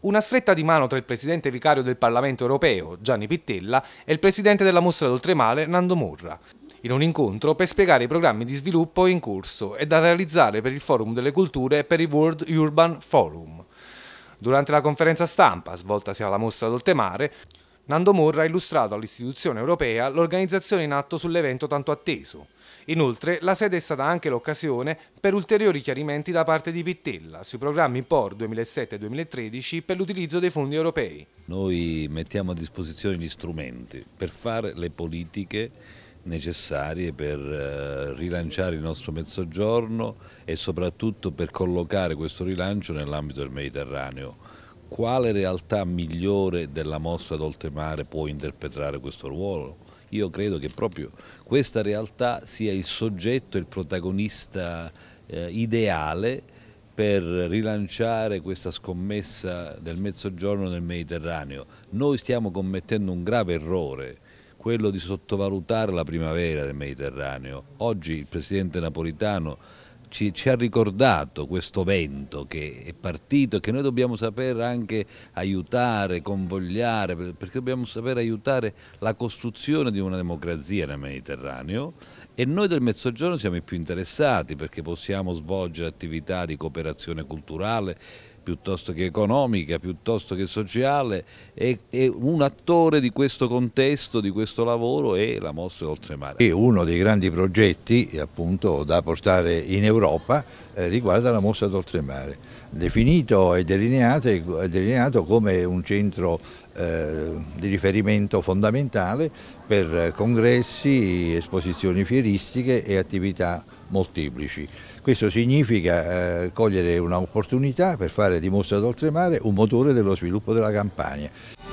Una stretta di mano tra il presidente vicario del Parlamento europeo, Gianni Pittella, e il presidente della mostra d'oltremare, Nando Morra in un incontro per spiegare i programmi di sviluppo in corso e da realizzare per il Forum delle Culture e per il World Urban Forum. Durante la conferenza stampa, svoltasi alla mostra d'oltremare, Nando Morra ha illustrato all'istituzione europea l'organizzazione in atto sull'evento tanto atteso. Inoltre, la sede è stata anche l'occasione per ulteriori chiarimenti da parte di Pittella sui programmi POR 2007-2013 per l'utilizzo dei fondi europei. Noi mettiamo a disposizione gli strumenti per fare le politiche necessarie per eh, rilanciare il nostro mezzogiorno e soprattutto per collocare questo rilancio nell'ambito del Mediterraneo quale realtà migliore della mostra d'oltremare può interpretare questo ruolo? Io credo che proprio questa realtà sia il soggetto, il protagonista eh, ideale per rilanciare questa scommessa del mezzogiorno nel Mediterraneo. Noi stiamo commettendo un grave errore, quello di sottovalutare la primavera del Mediterraneo. Oggi il presidente napolitano ci, ci, ha ricordato questo vento che è partito e che noi dobbiamo saper anche aiutare, convogliare, perché dobbiamo saper aiutare la costruzione di una democrazia nel Mediterraneo e noi del Mezzogiorno siamo i più interessati perché possiamo svolgere attività di cooperazione culturale piuttosto che economica, piuttosto che sociale e, e un attore di questo contesto, di questo lavoro è la mostra d'oltremare. E uno dei grandi progetti appunto da portare in Europa eh, riguarda la mostra d'Oltremare, definito e delineato, delineato come un centro eh, di riferimento fondamentale per congressi, esposizioni fieristiche e attività molteplici. Questo significa eh, cogliere un'opportunità per fare di Mostra d'Oltremare un motore dello sviluppo della campagna.